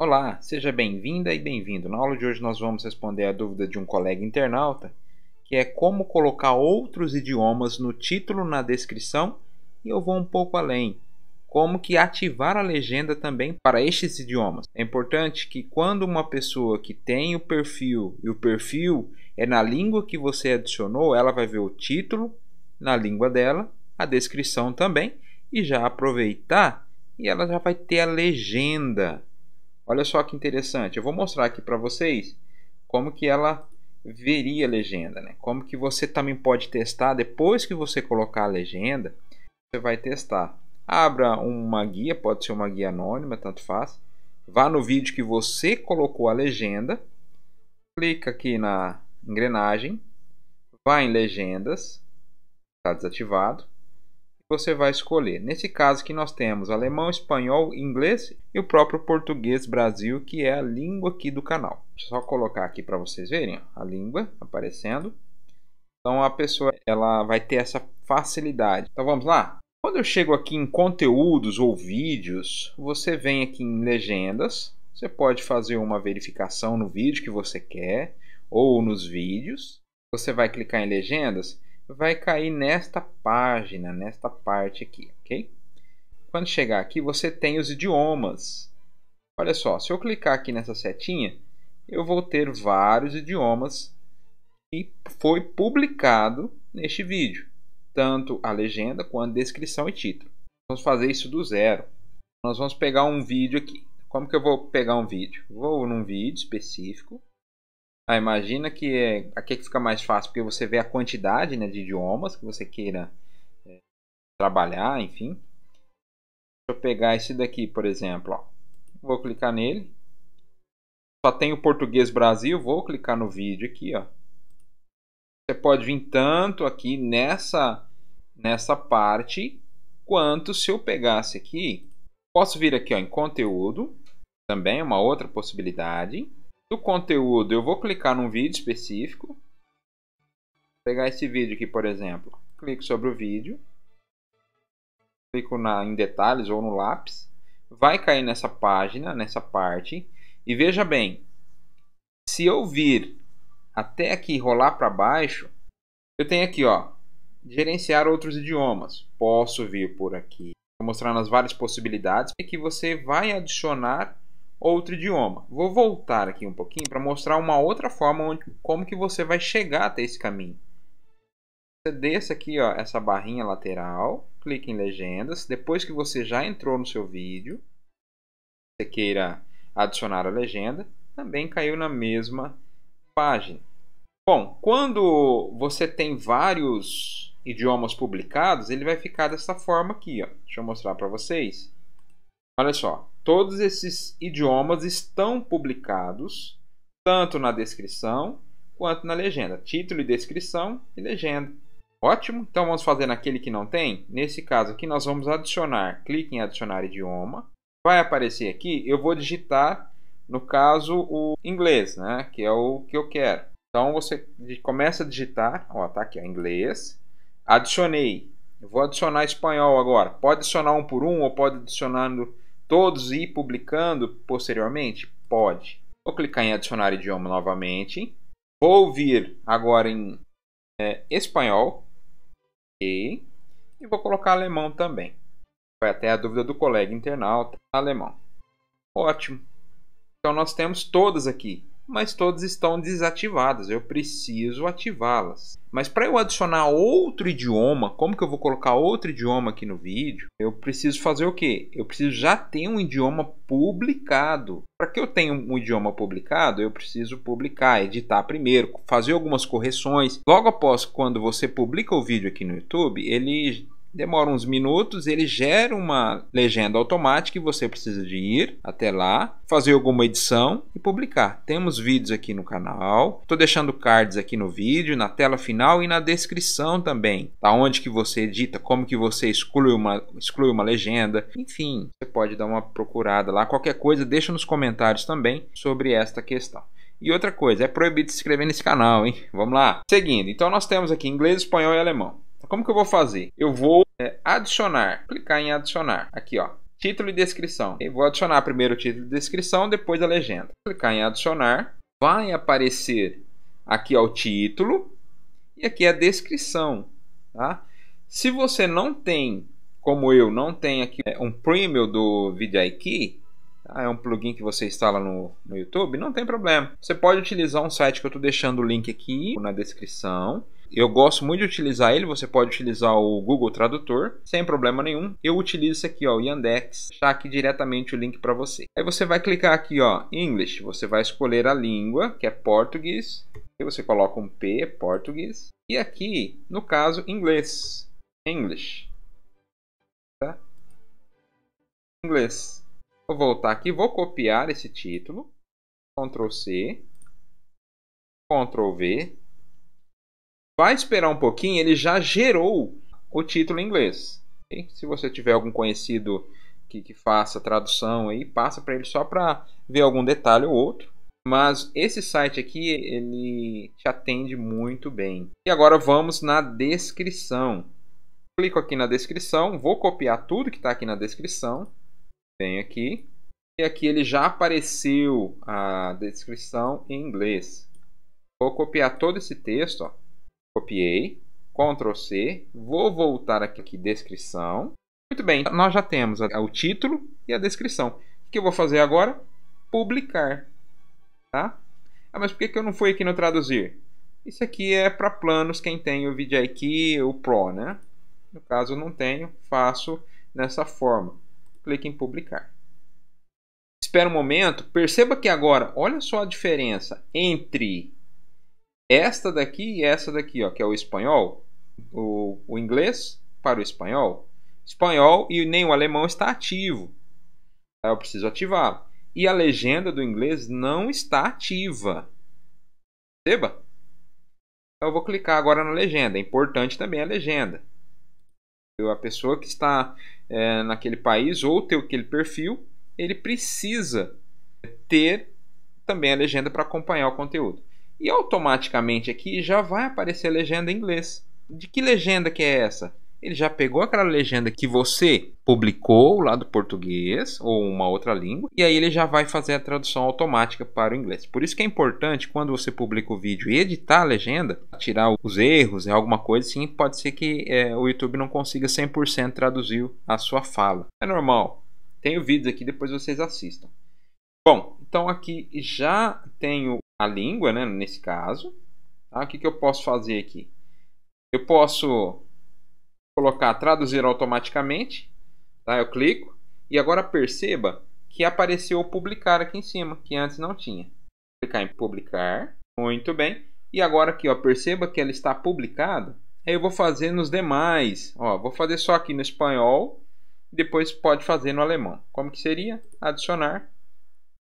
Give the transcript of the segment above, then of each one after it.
Olá, seja bem-vinda e bem-vindo. Na aula de hoje nós vamos responder a dúvida de um colega internauta, que é como colocar outros idiomas no título, na descrição, e eu vou um pouco além. Como que ativar a legenda também para estes idiomas. É importante que quando uma pessoa que tem o perfil e o perfil é na língua que você adicionou, ela vai ver o título na língua dela, a descrição também, e já aproveitar e ela já vai ter a legenda Olha só que interessante. Eu vou mostrar aqui para vocês como que ela veria a legenda, né? Como que você também pode testar depois que você colocar a legenda, você vai testar. Abra uma guia, pode ser uma guia anônima, tanto faz. Vá no vídeo que você colocou a legenda, clica aqui na engrenagem, vai em legendas, está desativado você vai escolher. Nesse caso que nós temos alemão, espanhol, inglês e o próprio português Brasil, que é a língua aqui do canal. Deixa eu só colocar aqui para vocês verem ó, a língua aparecendo. Então a pessoa ela vai ter essa facilidade. Então vamos lá? Quando eu chego aqui em conteúdos ou vídeos, você vem aqui em legendas, você pode fazer uma verificação no vídeo que você quer ou nos vídeos. Você vai clicar em legendas vai cair nesta página, nesta parte aqui, ok? Quando chegar aqui, você tem os idiomas. Olha só, se eu clicar aqui nessa setinha, eu vou ter vários idiomas que foi publicado neste vídeo. Tanto a legenda quanto a descrição e título. Vamos fazer isso do zero. Nós vamos pegar um vídeo aqui. Como que eu vou pegar um vídeo? Vou num vídeo específico ah, imagina que é, aqui fica mais fácil, porque você vê a quantidade né, de idiomas que você queira é, trabalhar, enfim. Deixa eu pegar esse daqui, por exemplo. Ó. Vou clicar nele. Só tem o português Brasil. Vou clicar no vídeo aqui. Ó. Você pode vir tanto aqui nessa, nessa parte, quanto se eu pegasse aqui. Posso vir aqui ó, em conteúdo. Também é uma outra possibilidade do conteúdo, eu vou clicar num vídeo específico. Pegar esse vídeo aqui, por exemplo. Clico sobre o vídeo. Clico na, em detalhes ou no lápis. Vai cair nessa página, nessa parte. E veja bem, se eu vir até aqui rolar para baixo, eu tenho aqui, ó, gerenciar outros idiomas. Posso vir por aqui, vou mostrar as várias possibilidades, é que você vai adicionar outro idioma. Vou voltar aqui um pouquinho para mostrar uma outra forma onde, como que você vai chegar até esse caminho. Você desce aqui ó, essa barrinha lateral, clique em legendas. Depois que você já entrou no seu vídeo, você queira adicionar a legenda, também caiu na mesma página. Bom, quando você tem vários idiomas publicados, ele vai ficar dessa forma aqui. Ó. Deixa eu mostrar para vocês. Olha só, todos esses idiomas estão publicados tanto na descrição quanto na legenda. Título e descrição e legenda. Ótimo, então vamos fazer naquele que não tem. Nesse caso aqui nós vamos adicionar, clique em adicionar idioma. Vai aparecer aqui, eu vou digitar, no caso, o inglês, né? que é o que eu quero. Então você começa a digitar, ó, tá aqui, ó, inglês. Adicionei, eu vou adicionar espanhol agora. Pode adicionar um por um ou pode adicionando todos e ir publicando posteriormente? Pode. Vou clicar em adicionar idioma novamente. Vou vir agora em é, espanhol. E, e vou colocar alemão também. Foi até a dúvida do colega internauta alemão. Ótimo. Então nós temos todas aqui mas todas estão desativadas. Eu preciso ativá-las. Mas para eu adicionar outro idioma, como que eu vou colocar outro idioma aqui no vídeo? Eu preciso fazer o quê? Eu preciso já ter um idioma publicado. Para que eu tenha um idioma publicado, eu preciso publicar, editar primeiro, fazer algumas correções. Logo após quando você publica o vídeo aqui no YouTube, ele demora uns minutos, ele gera uma legenda automática e você precisa de ir até lá, fazer alguma edição e publicar. Temos vídeos aqui no canal, estou deixando cards aqui no vídeo, na tela final e na descrição também, tá onde que você edita, como que você exclui uma, exclui uma legenda, enfim, você pode dar uma procurada lá, qualquer coisa deixa nos comentários também sobre esta questão. E outra coisa, é proibido se inscrever nesse canal, hein? Vamos lá. Seguindo, então nós temos aqui inglês, espanhol e alemão. Como que eu vou fazer? Eu vou é, adicionar, clicar em adicionar. Aqui, ó, título e descrição. Eu vou adicionar primeiro o título e descrição, depois a legenda. Clicar em adicionar, vai aparecer aqui ó, o título e aqui a descrição, tá? Se você não tem, como eu, não tem aqui é, um premium do VidIQ, tá? é um plugin que você instala no, no YouTube, não tem problema. Você pode utilizar um site que eu estou deixando o link aqui na descrição eu gosto muito de utilizar ele, você pode utilizar o Google Tradutor, sem problema nenhum. Eu utilizo isso aqui, ó, o Yandex, está aqui diretamente o link para você. Aí você vai clicar aqui, ó, English, você vai escolher a língua, que é português, e você coloca um P, português, e aqui, no caso, inglês, English, tá? Inglês. Vou voltar aqui, vou copiar esse título, Ctrl C, Ctrl V, vai esperar um pouquinho, ele já gerou o título em inglês. Okay? Se você tiver algum conhecido que, que faça tradução aí, passa para ele só para ver algum detalhe ou outro. Mas esse site aqui, ele te atende muito bem. E agora vamos na descrição. Clico aqui na descrição, vou copiar tudo que está aqui na descrição. Venho aqui. E aqui ele já apareceu a descrição em inglês. Vou copiar todo esse texto, ó Copiei. Ctrl C. Vou voltar aqui, aqui descrição. Muito bem, nós já temos o título e a descrição. O que eu vou fazer agora? Publicar. Tá? Ah, mas por que, que eu não fui aqui no traduzir? Isso aqui é para planos, quem tem o VidIQ ou o Pro, né? No caso eu não tenho, faço nessa forma. Clique em publicar. Espera um momento, perceba que agora, olha só a diferença entre esta daqui e essa daqui, ó, que é o espanhol, o, o inglês para o espanhol. Espanhol e nem o alemão está ativo. Eu preciso ativá-lo. E a legenda do inglês não está ativa. Perceba? Então, eu vou clicar agora na legenda. É importante também a legenda. A pessoa que está é, naquele país ou tem aquele perfil, ele precisa ter também a legenda para acompanhar o conteúdo. E automaticamente aqui já vai aparecer a legenda em inglês. De que legenda que é essa? Ele já pegou aquela legenda que você publicou lá do português ou uma outra língua, e aí ele já vai fazer a tradução automática para o inglês. Por isso que é importante quando você publica o vídeo e editar a legenda, tirar os erros, é alguma coisa assim, pode ser que é, o YouTube não consiga 100% traduzir a sua fala. É normal. Tenho vídeos aqui, depois vocês assistam. Bom, então aqui já tenho a língua, né, nesse caso. Tá? O que, que eu posso fazer aqui? Eu posso colocar traduzir automaticamente. Tá? Eu clico. E agora perceba que apareceu publicar aqui em cima, que antes não tinha. Vou clicar em publicar. Muito bem. E agora aqui, ó, perceba que ela está publicada. Aí eu vou fazer nos demais. Ó, vou fazer só aqui no espanhol. Depois pode fazer no alemão. Como que seria? Adicionar.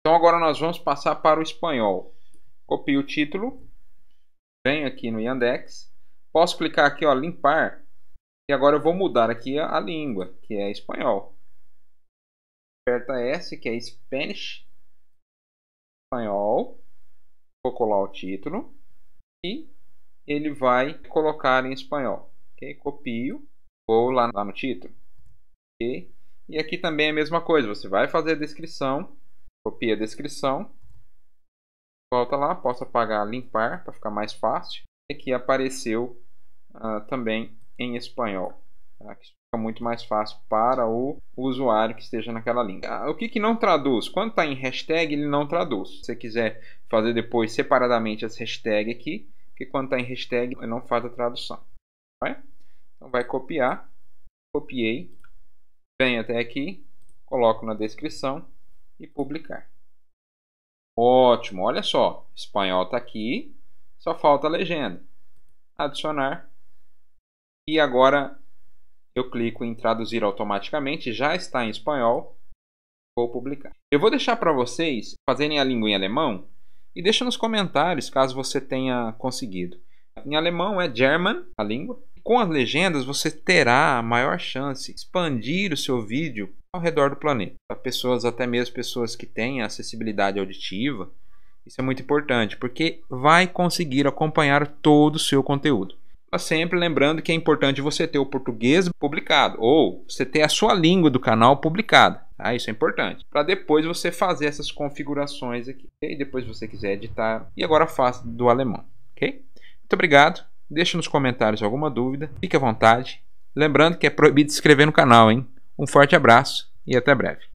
Então agora nós vamos passar para o espanhol. Copio o título. Venho aqui no Yandex. Posso clicar aqui, ó, limpar. E agora eu vou mudar aqui a, a língua, que é espanhol. Aperta S, que é Spanish. Espanhol. Vou colar o título. E ele vai colocar em espanhol. Okay? Copio, vou lá, lá no título. Okay? E aqui também é a mesma coisa, você vai fazer a descrição, copia a descrição, volta lá, posso apagar limpar para ficar mais fácil. E aqui apareceu uh, também em espanhol. Tá? fica muito mais fácil para o usuário que esteja naquela língua. Ah, o que, que não traduz? Quando está em hashtag, ele não traduz. Se você quiser fazer depois separadamente as hashtags aqui, porque quando está em hashtag, ele não faz a tradução. Vai? Tá então vai copiar. Copiei. Venho até aqui, coloco na descrição e publicar. Ótimo, olha só, espanhol está aqui, só falta a legenda. Adicionar. E agora eu clico em traduzir automaticamente, já está em espanhol. Vou publicar. Eu vou deixar para vocês fazerem a língua em alemão e deixa nos comentários caso você tenha conseguido. Em alemão é German, a língua. Com as legendas você terá a maior chance de expandir o seu vídeo ao redor do planeta. Para pessoas, até mesmo pessoas que têm acessibilidade auditiva, isso é muito importante, porque vai conseguir acompanhar todo o seu conteúdo. Mas sempre lembrando que é importante você ter o português publicado, ou você ter a sua língua do canal publicada. Tá? Isso é importante. Para depois você fazer essas configurações aqui. E depois você quiser editar. E agora faça do alemão. Ok? Muito obrigado. Deixe nos comentários alguma dúvida. Fique à vontade. Lembrando que é proibido se inscrever no canal, hein? Um forte abraço e até breve.